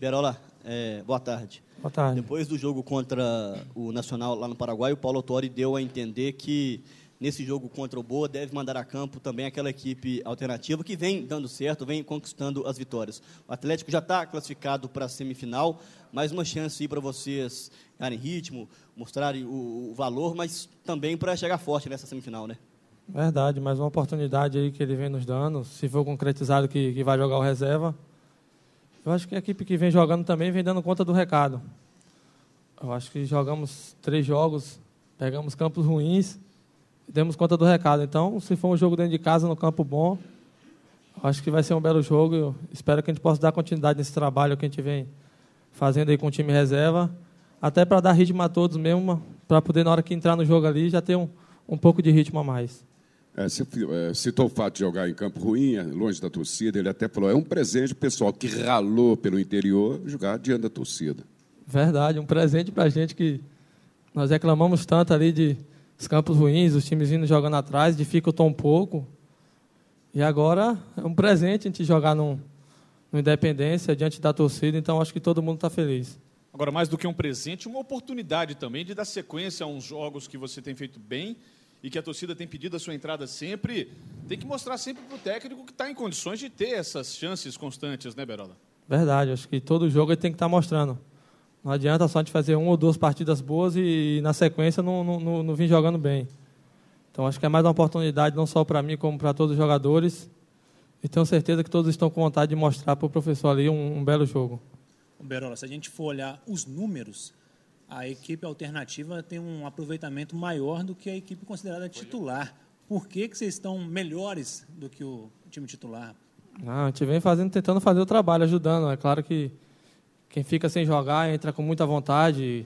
Berola, é, boa tarde. Boa tarde. Depois do jogo contra o Nacional lá no Paraguai, o Paulo Autori deu a entender que nesse jogo contra o Boa deve mandar a campo também aquela equipe alternativa que vem dando certo, vem conquistando as vitórias. O Atlético já está classificado para a semifinal, mais uma chance aí para vocês darem ritmo, mostrarem o, o valor, mas também para chegar forte nessa semifinal, né? Verdade, mais uma oportunidade aí que ele vem nos dando. Se for concretizado que, que vai jogar o reserva, eu acho que a equipe que vem jogando também vem dando conta do recado. Eu acho que jogamos três jogos, pegamos campos ruins demos conta do recado. Então, se for um jogo dentro de casa, no campo bom, eu acho que vai ser um belo jogo. Eu espero que a gente possa dar continuidade nesse trabalho que a gente vem fazendo aí com o time reserva, até para dar ritmo a todos mesmo, para poder, na hora que entrar no jogo ali, já ter um, um pouco de ritmo a mais. É, é, citou o fato de jogar em campo ruim, é, longe da torcida. Ele até falou: é um presente pessoal que ralou pelo interior jogar diante da torcida. Verdade, um presente para a gente que nós reclamamos tanto ali de os campos ruins, os times vindo jogando atrás, dificultou um pouco. E agora é um presente a gente jogar num, no Independência, diante da torcida, então acho que todo mundo está feliz. Agora, mais do que um presente, uma oportunidade também de dar sequência a uns jogos que você tem feito bem e que a torcida tem pedido a sua entrada sempre, tem que mostrar sempre para o técnico que está em condições de ter essas chances constantes, né, Berola? Verdade, acho que todo jogo ele tem que estar tá mostrando. Não adianta só de fazer uma ou duas partidas boas e, e na sequência não, não, não, não vir jogando bem. Então acho que é mais uma oportunidade não só para mim como para todos os jogadores. E tenho certeza que todos estão com vontade de mostrar para o professor ali um, um belo jogo. Berola, se a gente for olhar os números, a equipe alternativa tem um aproveitamento maior do que a equipe considerada titular. Por que, que vocês estão melhores do que o time titular? Não, ah, a gente vem fazendo, tentando fazer o trabalho, ajudando. É claro que quem fica sem jogar entra com muita vontade,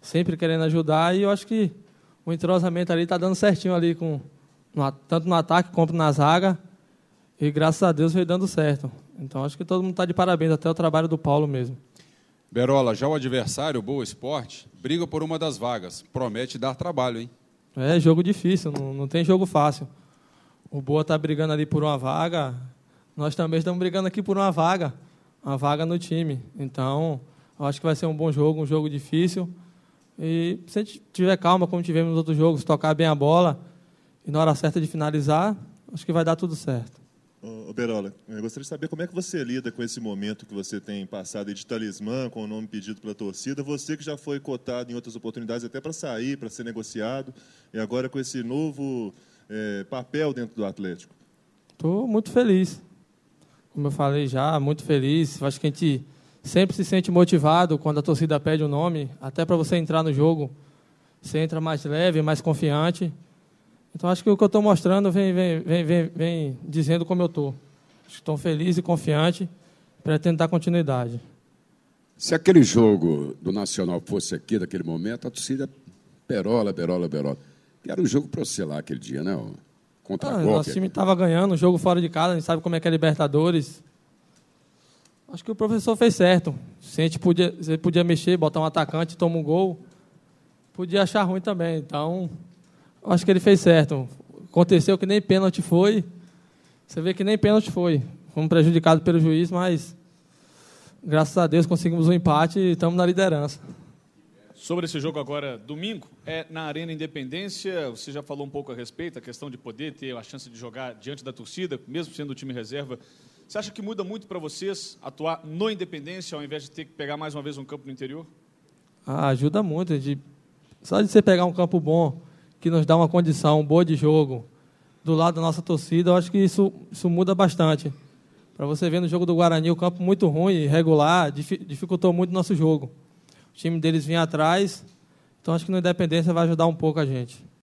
sempre querendo ajudar. E eu acho que o entrosamento ali está dando certinho ali, com, no, tanto no ataque quanto na zaga. E graças a Deus veio dando certo. Então acho que todo mundo está de parabéns, até o trabalho do Paulo mesmo. Berola, já o adversário, Boa Esporte, briga por uma das vagas. Promete dar trabalho, hein? É jogo difícil, não, não tem jogo fácil. O Boa está brigando ali por uma vaga, nós também estamos brigando aqui por uma vaga, uma vaga no time. Então, acho que vai ser um bom jogo, um jogo difícil. E se a gente tiver calma, como tivemos nos outros jogos, tocar bem a bola e na hora certa de finalizar, acho que vai dar tudo certo. Berola, eu gostaria de saber como é que você lida com esse momento que você tem passado de talismã, com o nome pedido pela torcida, você que já foi cotado em outras oportunidades até para sair, para ser negociado, e agora com esse novo é, papel dentro do Atlético. Estou muito feliz. Como eu falei já, muito feliz. Acho que a gente sempre se sente motivado quando a torcida pede o um nome, até para você entrar no jogo. Você entra mais leve, mais confiante. Então acho que o que eu estou mostrando vem, vem, vem, vem, dizendo como eu estou. Estou feliz e confiante, pretendo dar continuidade. Se aquele jogo do Nacional fosse aqui, naquele momento, a torcida perola, perola, perola. Que era um jogo para você lá aquele dia, né? Contra ah, a O time estava ganhando, um jogo fora de casa, a gente sabe como é que é Libertadores. Acho que o professor fez certo. Se a gente podia, se podia mexer, botar um atacante, tomar um gol, podia achar ruim também. Então, acho que ele fez certo. Aconteceu que nem pênalti foi. Você vê que nem pênalti foi. Fomos prejudicados pelo juiz, mas graças a Deus conseguimos um empate e estamos na liderança. Sobre esse jogo agora, domingo, é na Arena Independência. Você já falou um pouco a respeito, a questão de poder ter a chance de jogar diante da torcida, mesmo sendo o time reserva. Você acha que muda muito para vocês atuar no Independência ao invés de ter que pegar mais uma vez um campo no interior? Ah, ajuda muito. De... Só de você pegar um campo bom, que nos dá uma condição boa de jogo do lado da nossa torcida, eu acho que isso, isso muda bastante. Para você ver no jogo do Guarani, o campo muito ruim, irregular, dificultou muito o nosso jogo. O time deles vinha atrás, então acho que no Independência vai ajudar um pouco a gente.